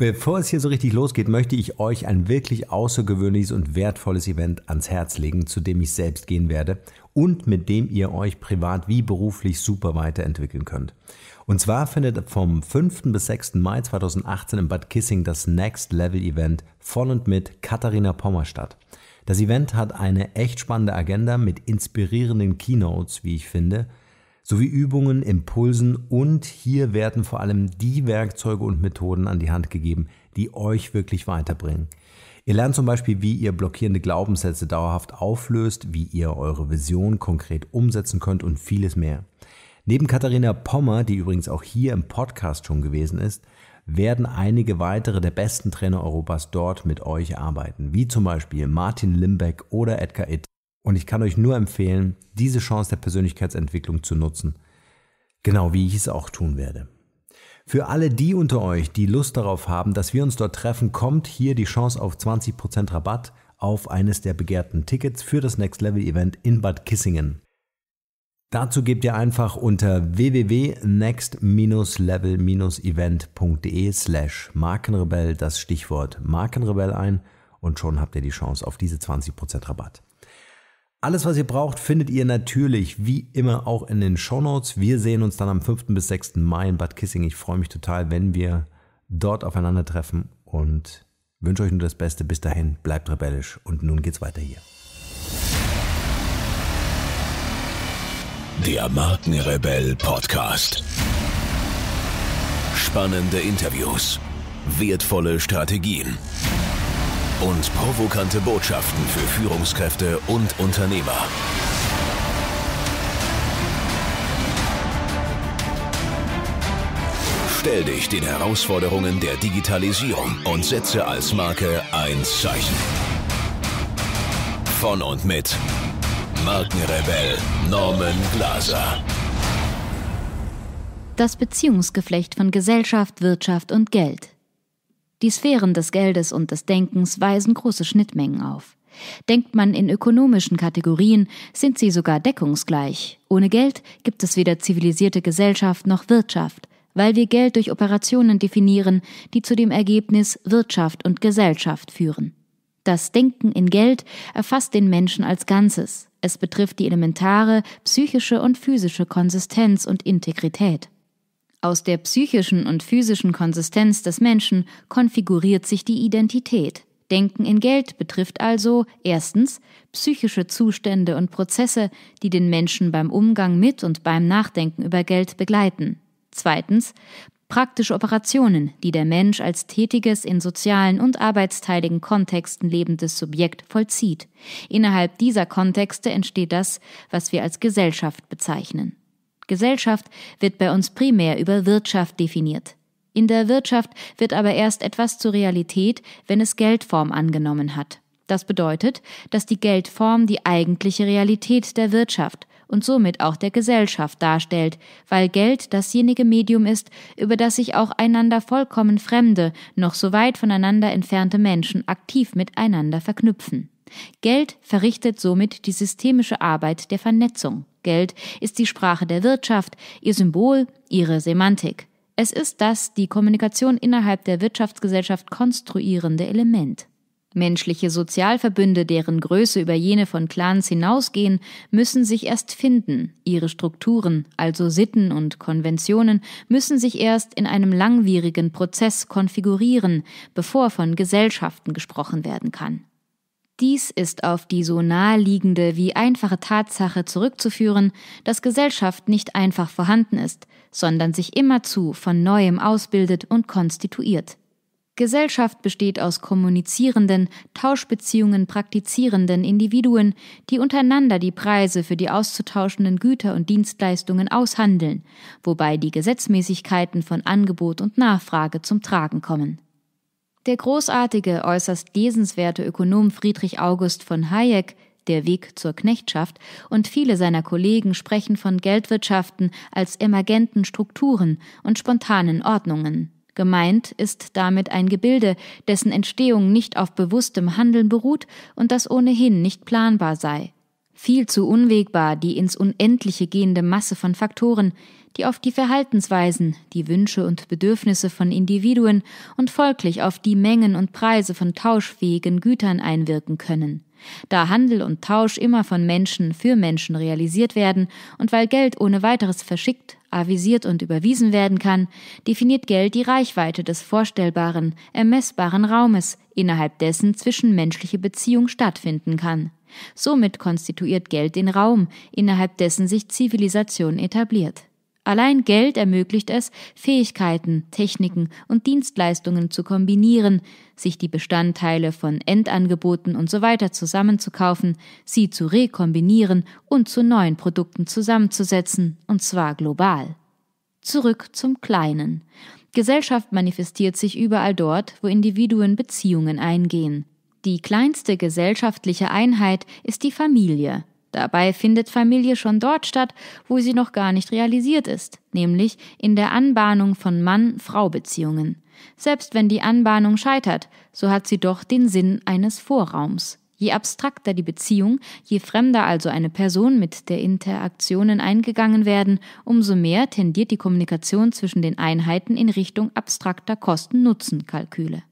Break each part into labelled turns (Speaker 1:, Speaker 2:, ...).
Speaker 1: Bevor es hier so richtig losgeht, möchte ich euch ein wirklich außergewöhnliches und wertvolles Event ans Herz legen, zu dem ich selbst gehen werde und mit dem ihr euch privat wie beruflich super weiterentwickeln könnt. Und zwar findet vom 5. bis 6. Mai 2018 in Bad Kissing das Next Level Event von und mit Katharina Pommer statt. Das Event hat eine echt spannende Agenda mit inspirierenden Keynotes, wie ich finde, sowie Übungen, Impulsen und hier werden vor allem die Werkzeuge und Methoden an die Hand gegeben, die euch wirklich weiterbringen. Ihr lernt zum Beispiel, wie ihr blockierende Glaubenssätze dauerhaft auflöst, wie ihr eure Vision konkret umsetzen könnt und vieles mehr. Neben Katharina Pommer, die übrigens auch hier im Podcast schon gewesen ist, werden einige weitere der besten Trainer Europas dort mit euch arbeiten, wie zum Beispiel Martin Limbeck oder Edgar Itt. Und ich kann euch nur empfehlen, diese Chance der Persönlichkeitsentwicklung zu nutzen. Genau wie ich es auch tun werde. Für alle die unter euch, die Lust darauf haben, dass wir uns dort treffen, kommt hier die Chance auf 20% Rabatt auf eines der begehrten Tickets für das Next Level Event in Bad Kissingen. Dazu gebt ihr einfach unter www.next-level-event.de slash Markenrebell das Stichwort Markenrebell ein und schon habt ihr die Chance auf diese 20% Rabatt. Alles, was ihr braucht, findet ihr natürlich wie immer auch in den Shownotes. Wir sehen uns dann am 5. bis 6. Mai in Bad Kissing. Ich freue mich total, wenn wir dort aufeinandertreffen und wünsche euch nur das Beste. Bis dahin, bleibt rebellisch und nun geht's weiter hier. Der Markenrebell Podcast. Spannende Interviews, wertvolle Strategien und provokante Botschaften für Führungskräfte und Unternehmer. Stell dich den Herausforderungen der Digitalisierung und setze als Marke ein Zeichen. Von und mit Markenrebell Norman Glaser.
Speaker 2: Das Beziehungsgeflecht von Gesellschaft, Wirtschaft und Geld die Sphären des Geldes und des Denkens weisen große Schnittmengen auf. Denkt man in ökonomischen Kategorien, sind sie sogar deckungsgleich. Ohne Geld gibt es weder zivilisierte Gesellschaft noch Wirtschaft, weil wir Geld durch Operationen definieren, die zu dem Ergebnis Wirtschaft und Gesellschaft führen. Das Denken in Geld erfasst den Menschen als Ganzes. Es betrifft die elementare psychische und physische Konsistenz und Integrität. Aus der psychischen und physischen Konsistenz des Menschen konfiguriert sich die Identität. Denken in Geld betrifft also erstens psychische Zustände und Prozesse, die den Menschen beim Umgang mit und beim Nachdenken über Geld begleiten. Zweitens praktische Operationen, die der Mensch als tätiges, in sozialen und arbeitsteiligen Kontexten lebendes Subjekt vollzieht. Innerhalb dieser Kontexte entsteht das, was wir als Gesellschaft bezeichnen. Gesellschaft wird bei uns primär über Wirtschaft definiert. In der Wirtschaft wird aber erst etwas zur Realität, wenn es Geldform angenommen hat. Das bedeutet, dass die Geldform die eigentliche Realität der Wirtschaft und somit auch der Gesellschaft darstellt, weil Geld dasjenige Medium ist, über das sich auch einander vollkommen fremde, noch so weit voneinander entfernte Menschen aktiv miteinander verknüpfen. Geld verrichtet somit die systemische Arbeit der Vernetzung. Geld ist die Sprache der Wirtschaft, ihr Symbol, ihre Semantik. Es ist das die Kommunikation innerhalb der Wirtschaftsgesellschaft konstruierende Element. Menschliche Sozialverbünde, deren Größe über jene von Clans hinausgehen, müssen sich erst finden. Ihre Strukturen, also Sitten und Konventionen, müssen sich erst in einem langwierigen Prozess konfigurieren, bevor von Gesellschaften gesprochen werden kann. Dies ist auf die so naheliegende wie einfache Tatsache zurückzuführen, dass Gesellschaft nicht einfach vorhanden ist, sondern sich immerzu von neuem ausbildet und konstituiert. Gesellschaft besteht aus kommunizierenden, Tauschbeziehungen praktizierenden Individuen, die untereinander die Preise für die auszutauschenden Güter und Dienstleistungen aushandeln, wobei die Gesetzmäßigkeiten von Angebot und Nachfrage zum Tragen kommen. Der großartige, äußerst lesenswerte Ökonom Friedrich August von Hayek, Der Weg zur Knechtschaft, und viele seiner Kollegen sprechen von Geldwirtschaften als emergenten Strukturen und spontanen Ordnungen. Gemeint ist damit ein Gebilde, dessen Entstehung nicht auf bewusstem Handeln beruht und das ohnehin nicht planbar sei viel zu unwegbar die ins Unendliche gehende Masse von Faktoren, die auf die Verhaltensweisen, die Wünsche und Bedürfnisse von Individuen und folglich auf die Mengen und Preise von tauschfähigen Gütern einwirken können. Da Handel und Tausch immer von Menschen für Menschen realisiert werden und weil Geld ohne weiteres verschickt, avisiert und überwiesen werden kann, definiert Geld die Reichweite des vorstellbaren, ermessbaren Raumes, innerhalb dessen zwischenmenschliche Beziehung stattfinden kann. Somit konstituiert Geld den Raum, innerhalb dessen sich Zivilisation etabliert. Allein Geld ermöglicht es, Fähigkeiten, Techniken und Dienstleistungen zu kombinieren, sich die Bestandteile von Endangeboten und so weiter zusammenzukaufen, sie zu rekombinieren und zu neuen Produkten zusammenzusetzen, und zwar global. Zurück zum Kleinen. Gesellschaft manifestiert sich überall dort, wo Individuen Beziehungen eingehen. Die kleinste gesellschaftliche Einheit ist die Familie. Dabei findet Familie schon dort statt, wo sie noch gar nicht realisiert ist, nämlich in der Anbahnung von Mann-Frau-Beziehungen. Selbst wenn die Anbahnung scheitert, so hat sie doch den Sinn eines Vorraums. Je abstrakter die Beziehung, je fremder also eine Person, mit der Interaktionen eingegangen werden, umso mehr tendiert die Kommunikation zwischen den Einheiten in Richtung abstrakter Kosten-Nutzen-Kalküle.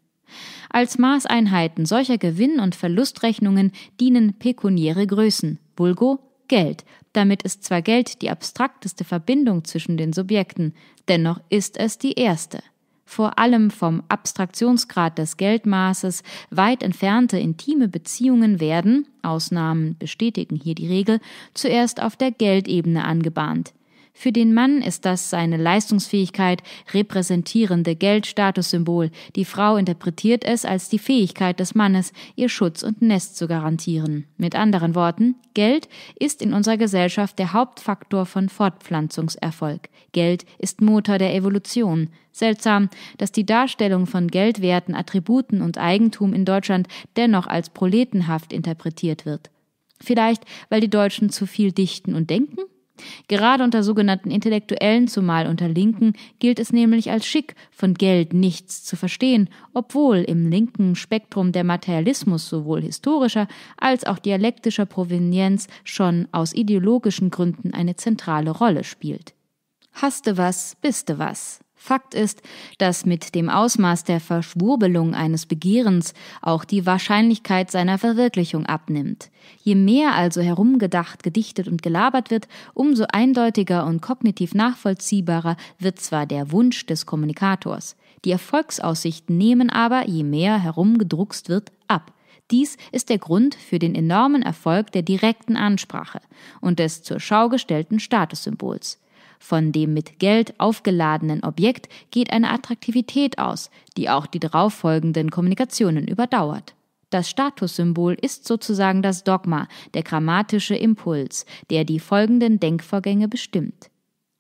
Speaker 2: Als Maßeinheiten solcher Gewinn- und Verlustrechnungen dienen pekuniäre Größen, vulgo Geld. Damit ist zwar Geld die abstrakteste Verbindung zwischen den Subjekten, dennoch ist es die erste. Vor allem vom Abstraktionsgrad des Geldmaßes weit entfernte intime Beziehungen werden, Ausnahmen bestätigen hier die Regel, zuerst auf der Geldebene angebahnt. Für den Mann ist das seine Leistungsfähigkeit repräsentierende Geldstatussymbol. Die Frau interpretiert es als die Fähigkeit des Mannes, ihr Schutz und Nest zu garantieren. Mit anderen Worten, Geld ist in unserer Gesellschaft der Hauptfaktor von Fortpflanzungserfolg. Geld ist Motor der Evolution. Seltsam, dass die Darstellung von Geldwerten, Attributen und Eigentum in Deutschland dennoch als proletenhaft interpretiert wird. Vielleicht, weil die Deutschen zu viel dichten und denken? Gerade unter sogenannten Intellektuellen, zumal unter Linken, gilt es nämlich als schick, von Geld nichts zu verstehen, obwohl im linken Spektrum der Materialismus sowohl historischer als auch dialektischer Provenienz schon aus ideologischen Gründen eine zentrale Rolle spielt. Haste was, biste was. Fakt ist, dass mit dem Ausmaß der Verschwurbelung eines Begehrens auch die Wahrscheinlichkeit seiner Verwirklichung abnimmt. Je mehr also herumgedacht, gedichtet und gelabert wird, umso eindeutiger und kognitiv nachvollziehbarer wird zwar der Wunsch des Kommunikators. Die Erfolgsaussichten nehmen aber, je mehr herumgedruckst wird, ab. Dies ist der Grund für den enormen Erfolg der direkten Ansprache und des zur Schau gestellten Statussymbols. Von dem mit Geld aufgeladenen Objekt geht eine Attraktivität aus, die auch die darauffolgenden Kommunikationen überdauert. Das Statussymbol ist sozusagen das Dogma, der grammatische Impuls, der die folgenden Denkvorgänge bestimmt.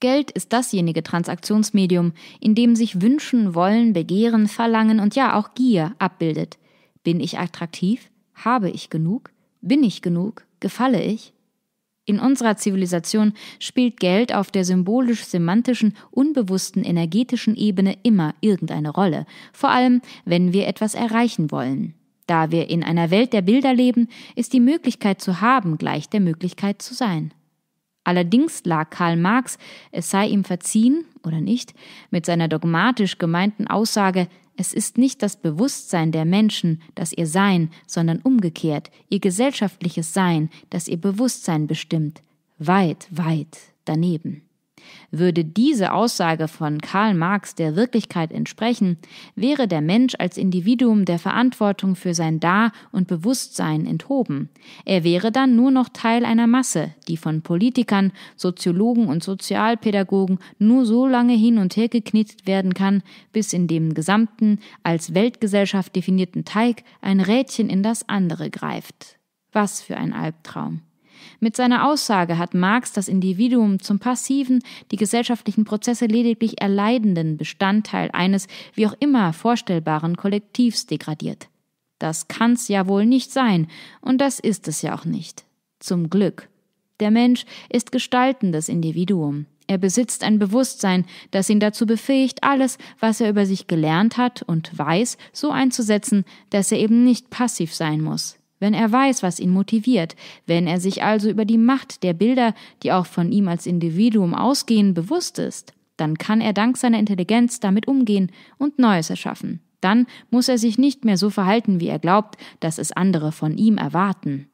Speaker 2: Geld ist dasjenige Transaktionsmedium, in dem sich Wünschen, Wollen, Begehren, Verlangen und ja auch Gier abbildet. Bin ich attraktiv? Habe ich genug? Bin ich genug? Gefalle ich? In unserer Zivilisation spielt Geld auf der symbolisch-semantischen, unbewussten, energetischen Ebene immer irgendeine Rolle, vor allem wenn wir etwas erreichen wollen. Da wir in einer Welt der Bilder leben, ist die Möglichkeit zu haben gleich der Möglichkeit zu sein. Allerdings lag Karl Marx, es sei ihm verziehen oder nicht, mit seiner dogmatisch gemeinten Aussage es ist nicht das Bewusstsein der Menschen, das ihr Sein, sondern umgekehrt, ihr gesellschaftliches Sein, das ihr Bewusstsein bestimmt. Weit, weit daneben. Würde diese Aussage von Karl Marx der Wirklichkeit entsprechen, wäre der Mensch als Individuum der Verantwortung für sein Da und Bewusstsein enthoben. Er wäre dann nur noch Teil einer Masse, die von Politikern, Soziologen und Sozialpädagogen nur so lange hin und her geknetet werden kann, bis in dem gesamten, als Weltgesellschaft definierten Teig ein Rädchen in das andere greift. Was für ein Albtraum. Mit seiner Aussage hat Marx das Individuum zum passiven, die gesellschaftlichen Prozesse lediglich erleidenden Bestandteil eines, wie auch immer, vorstellbaren Kollektivs degradiert. Das kann's ja wohl nicht sein, und das ist es ja auch nicht. Zum Glück. Der Mensch ist gestaltendes Individuum. Er besitzt ein Bewusstsein, das ihn dazu befähigt, alles, was er über sich gelernt hat und weiß, so einzusetzen, dass er eben nicht passiv sein muss, wenn er weiß, was ihn motiviert, wenn er sich also über die Macht der Bilder, die auch von ihm als Individuum ausgehen, bewusst ist, dann kann er dank seiner Intelligenz damit umgehen und Neues erschaffen. Dann muss er sich nicht mehr so verhalten, wie er glaubt, dass es andere von ihm erwarten.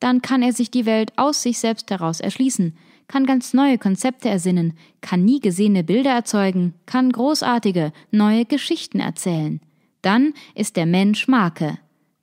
Speaker 2: Dann kann er sich die Welt aus sich selbst heraus erschließen, kann ganz neue Konzepte ersinnen, kann nie gesehene Bilder erzeugen, kann großartige, neue Geschichten erzählen. Dann ist der Mensch Marke,